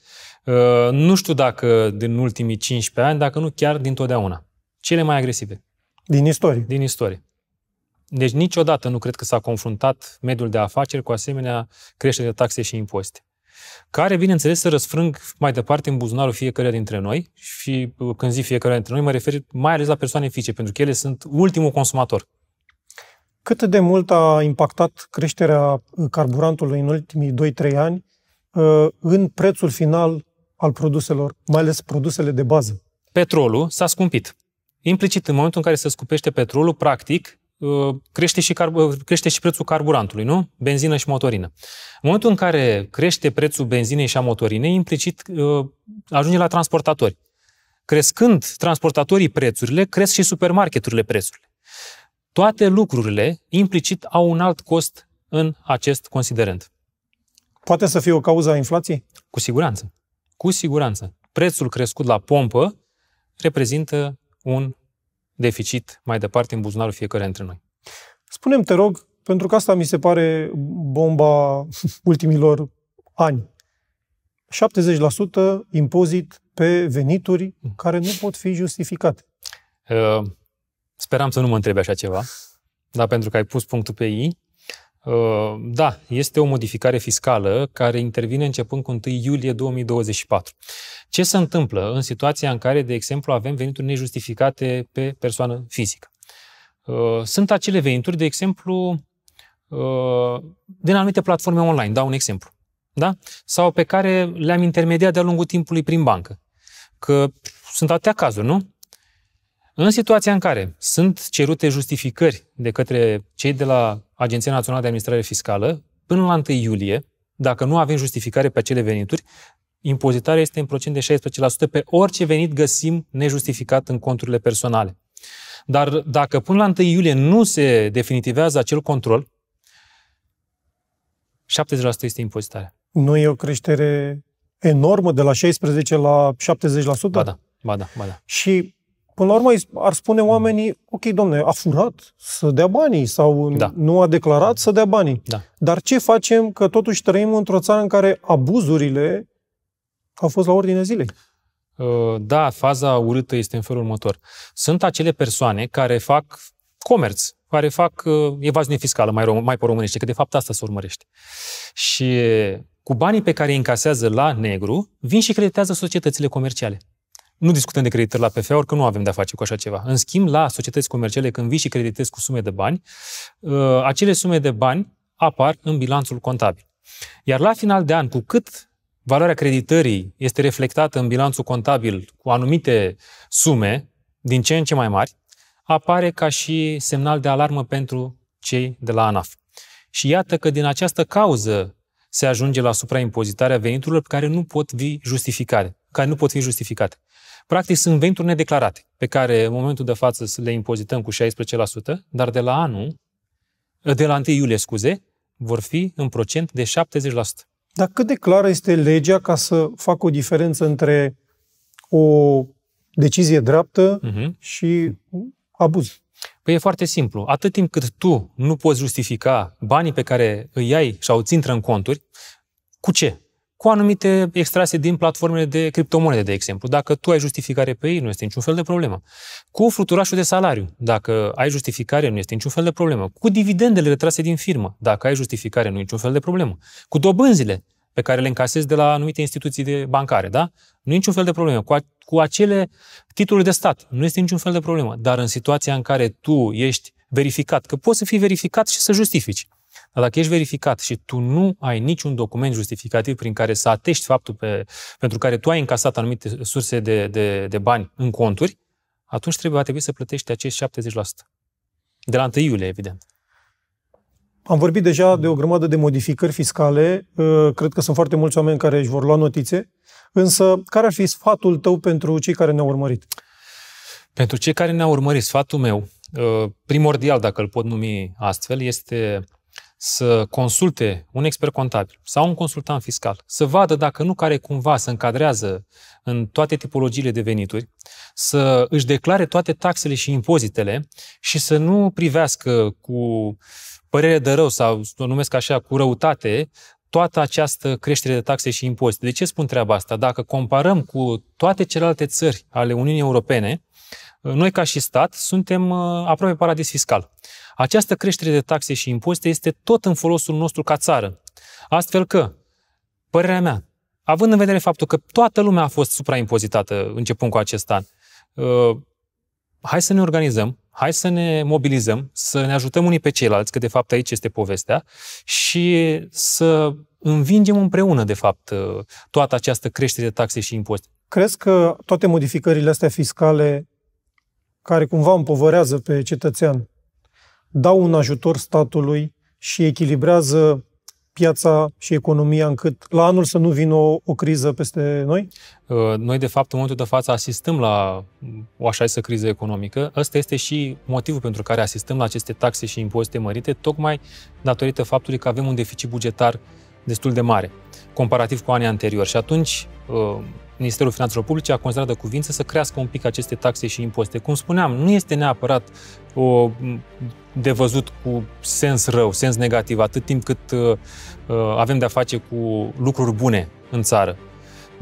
uh, nu știu dacă din ultimii 15 ani, dacă nu chiar din totdeauna. Cele mai agresive. Din istorie. Din istorie. Deci niciodată nu cred că s-a confruntat mediul de afaceri cu asemenea creștere de taxe și impozite care, bineînțeles, se răsfrâng mai departe în buzunarul fiecăruia dintre noi și uh, când zic fiecăruia dintre noi, mă refer mai ales la persoane fizice, pentru că ele sunt ultimul consumator. Cât de mult a impactat creșterea carburantului în ultimii 2-3 ani uh, în prețul final al produselor, mai ales produsele de bază? Petrolul s-a scumpit. Implicit, în momentul în care se scumpește petrolul, practic, Uh, crește și, car- uh, crește și prețul carburantului, nu? Benzină și motorină. În momentul în care crește prețul benzinei și a motorinei, implicit uh, ajunge la transportatori. Crescând transportatorii prețurile, cresc și supermarketurile prețurile. Toate lucrurile implicit au un alt cost în acest considerent. Poate să fie o cauză a inflației? Cu siguranță. Cu siguranță. Prețul crescut la pompă reprezintă un deficit mai departe în buzunarul fiecare dintre noi. Spunem, te rog, pentru că asta mi se pare bomba ultimilor ani. 70% impozit pe venituri mm. care nu pot fi justificate. Uh, speram să nu mă întrebi așa ceva, dar pentru că ai pus punctul pe I, Uh, da, este o modificare fiscală care intervine începând cu 1 iulie 2024. Ce se întâmplă în situația în care, de exemplu, avem venituri nejustificate pe persoană fizică? Uh, sunt acele venituri, de exemplu, uh, din anumite platforme online, dau un exemplu, da? sau pe care le-am intermediat de-a lungul timpului prin bancă. Că sunt atâtea cazuri, nu? În situația în care sunt cerute justificări de către cei de la Agenția Națională de Administrare Fiscală, până la 1 iulie, dacă nu avem justificare pe acele venituri, impozitarea este în procent de 16% pe orice venit găsim nejustificat în conturile personale. Dar dacă până la 1 iulie nu se definitivează acel control, 70% este impozitarea. Nu e o creștere enormă de la 16 la 70%? Ba da, ba da, ba da. Și Până la urmă ar spune oamenii, ok, domne, a furat să dea banii sau da. nu a declarat să dea banii. Da. Dar ce facem că totuși trăim într-o țară în care abuzurile au fost la ordine zilei? Ă, da, faza urâtă este în felul următor. Sunt acele persoane care fac comerț, care fac ă, evaziune fiscală, mai, rom- mai pe românește, că de fapt asta se urmărește. Și cu banii pe care îi încasează la negru, vin și creditează societățile comerciale nu discutăm de creditări la PFA-uri, că nu avem de-a face cu așa ceva. În schimb, la societăți comerciale, când vii și creditezi cu sume de bani, uh, acele sume de bani apar în bilanțul contabil. Iar la final de an, cu cât valoarea creditării este reflectată în bilanțul contabil cu anumite sume, din ce în ce mai mari, apare ca și semnal de alarmă pentru cei de la ANAF. Și iată că din această cauză se ajunge la supraimpozitarea veniturilor care nu pot fi justificate. Care nu pot fi justificate. Practic sunt venituri nedeclarate, pe care în momentul de față le impozităm cu 16%, dar de la anul, de la 1 iulie, scuze, vor fi în procent de 70%. Dar cât de clară este legea ca să fac o diferență între o decizie dreaptă uh-huh. și abuz? Păi e foarte simplu. Atât timp cât tu nu poți justifica banii pe care îi ai sau îți intră în conturi, cu ce? cu anumite extrase din platformele de criptomonede, de exemplu. Dacă tu ai justificare pe ei, nu este niciun fel de problemă. Cu fluturașul de salariu, dacă ai justificare, nu este niciun fel de problemă. Cu dividendele retrase din firmă, dacă ai justificare, nu e niciun fel de problemă. Cu dobânzile, pe care le încasezi de la anumite instituții de bancare, da? Nu e niciun fel de problemă. Cu, a, cu acele titluri de stat nu este niciun fel de problemă. Dar în situația în care tu ești verificat, că poți să fii verificat și să justifici. Dar dacă ești verificat și tu nu ai niciun document justificativ prin care să atești faptul pe, pentru care tu ai încasat anumite surse de, de, de bani în conturi, atunci trebuie, va trebui să plătești acești 70%. De la 1 iulie, evident. Am vorbit deja de o grămadă de modificări fiscale, uh, cred că sunt foarte mulți oameni care își vor lua notițe, însă care ar fi sfatul tău pentru cei care ne-au urmărit? Pentru cei care ne-au urmărit, sfatul meu, uh, primordial, dacă îl pot numi astfel, este să consulte un expert contabil sau un consultant fiscal, să vadă dacă nu care cumva se încadrează în toate tipologiile de venituri, să își declare toate taxele și impozitele și să nu privească cu uh, părere de rău sau o numesc așa cu răutate toată această creștere de taxe și impozite. De ce spun treaba asta? Dacă comparăm cu toate celelalte țări ale Uniunii Europene, noi ca și stat suntem uh, aproape paradis fiscal. Această creștere de taxe și impozite este tot în folosul nostru ca țară. Astfel că, părerea mea, având în vedere faptul că toată lumea a fost supraimpozitată uh, începând cu acest an, uh, hai să ne organizăm, hai să ne mobilizăm, să ne ajutăm unii pe ceilalți, că de fapt aici este povestea, și să învingem împreună, de fapt, uh, toată această creștere de taxe și impozite. Crezi că toate modificările astea fiscale, care cumva împovărează pe cetățean, dau un ajutor statului și echilibrează piața și economia încât la anul să nu vină o, o criză peste noi? Uh, noi, de fapt, în momentul de față asistăm la o așa să criză economică. Ăsta este și motivul pentru care asistăm la aceste taxe și impozite mărite, tocmai datorită faptului că avem un deficit bugetar destul de mare, comparativ cu anii anteriori. Și atunci, uh, Ministerul Finanțelor Publice a considerat de cuvință să crească un pic aceste taxe și impozite. Cum spuneam, nu este neapărat o, de văzut cu sens rău, sens negativ, atât timp cât uh, uh, avem de-a face cu lucruri bune în țară.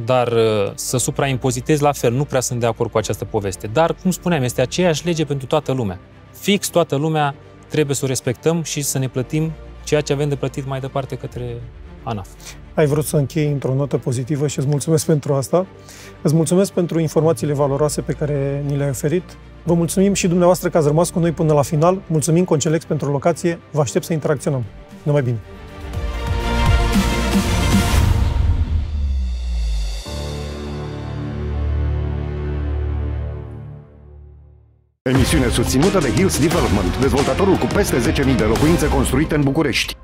Dar uh, să supraimpozitezi la fel, nu prea sunt de acord cu această poveste. Dar, cum spuneam, este aceeași lege pentru toată lumea. Fix toată lumea trebuie să o respectăm și să ne plătim ceea ce avem de plătit mai departe către Ana. Ai vrut să închei într-o notă pozitivă și îți mulțumesc pentru asta. Îți mulțumesc pentru informațiile valoroase pe care ni le-ai oferit. Vă mulțumim și dumneavoastră că ați rămas cu noi până la final. Mulțumim Concelex pentru locație. Vă aștept să interacționăm. Numai bine! Emisiune susținută de Hills Development, dezvoltatorul cu peste 10.000 de locuințe construite în București.